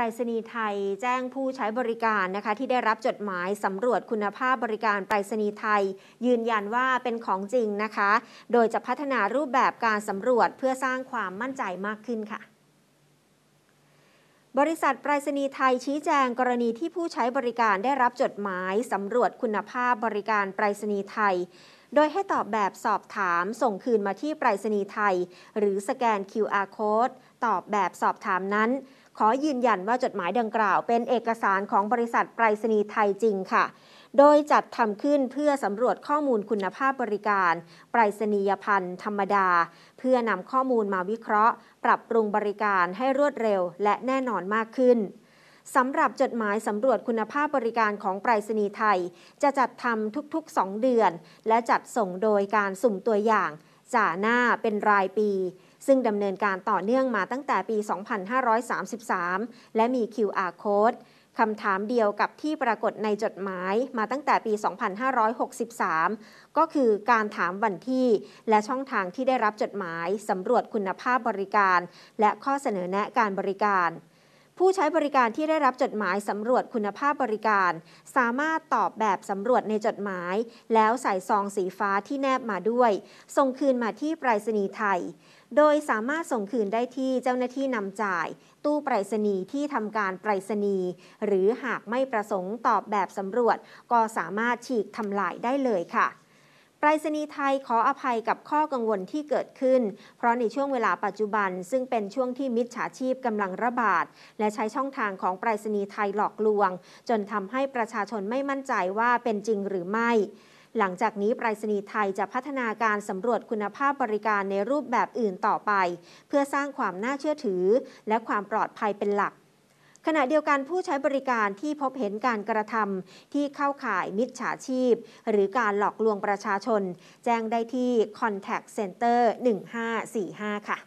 ไรษณีย์ไทยแจ้งผู้ใช้บริการนะคะที่ได้รับจดหมายสำรวจคุณภาพบริการไปรษณีย์ไทย ยืนยันว่าเป็นของจริงนะคะ โดยจะพัฒนารูปแบบการสำรวจเพื่อสร้างความมั่นใจมากขึ้นค่ะ บริษัทไปรษณีย์ไทย ชี้แจงกรณีที่ผู้ใช้บริการได้รับจดหมายสำรวจคุณภาพบริการไปรษณีย์ไทยโดยให้ตอบแบบสอบถามส่งคืนมาที่ไปรษณีย์ไทย หรือสแกน QR code ตอบแบบสอบถามนั้น ขอยืนยันว่าจดหมายดังกล่าว เป็นเอกสารของบริษัทไปรษณีย์ไทยจริงค่ะ โดยจัดทำขึ้นเพื่อสำรวจข้อมูลคุณภาพบริการ ไปรษณียพันธ์ธรรมดา เพื่อนำข้อมูลมาวิเคราะห์ ปรับปรุงบริการให้รวดเร็วและแน่นอนมากขึ้นสำหรับจดหมายสำรวจคุณภาพบริการของไปรษณีย์ไทย จะจัดทำทุกๆ 2 เดือน และจัดส่งโดยการสุ่มตัวอย่าง จ่าหน้าเป็นรายปี ซึ่งดำเนินการต่อเนื่องมาตั้งแต่ปี 2533 และมี QR code คำถามเดียวกับที่ปรากฏในจดหมายมาตั้งแต่ปี 2563 ก็คือการถามวันที่ และช่องทางที่ได้รับจดหมาย สำรวจคุณภาพบริการ และข้อเสนอแนะการบริการผู้ใช้บริการที่ได้รับจดหมายสำรวจคุณภาพบริการ สามารถตอบแบบสำรวจในจดหมาย แล้วใส่ซองสีฟ้าที่แนบมาด้วยส่งคืนมาที่ไปรษณีย์ไทย โดยสามารถส่งคืนได้ที่เจ้าหน้าที่นำจ่าย ตู้ไปรษณีย์ที่ทำการไปรษณีย์หรือหากไม่ประสงค์ตอบแบบสำรวจ ก็สามารถฉีกทำลายได้เลยค่ะไปรษณีย์ไทยขออภัยกับข้อกังวลที่เกิดขึ้น เพราะในช่วงเวลาปัจจุบัน ซึ่งเป็นช่วงที่มิจฉาชีพกำลังระบาดและใช้ช่องทางของไปรษณีย์ไทยหลอกลวง จนทำให้ประชาชนไม่มั่นใจว่าเป็นจริงหรือไม่ หลังจากนี้ไปรษณีย์ไทยจะพัฒนาการสำรวจคุณภาพบริการในรูปแบบอื่นต่อไป เพื่อสร้างความน่าเชื่อถือ และความปลอดภัยเป็นหลักขณะเดียวกันผู้ใช้บริการที่พบเห็นการกระทำ ที่เข้าข่ายมิจฉาชีพ หรือการหลอกลวงประชาชน แจ้งได้ที่ Contact Center 1545 ค่ะ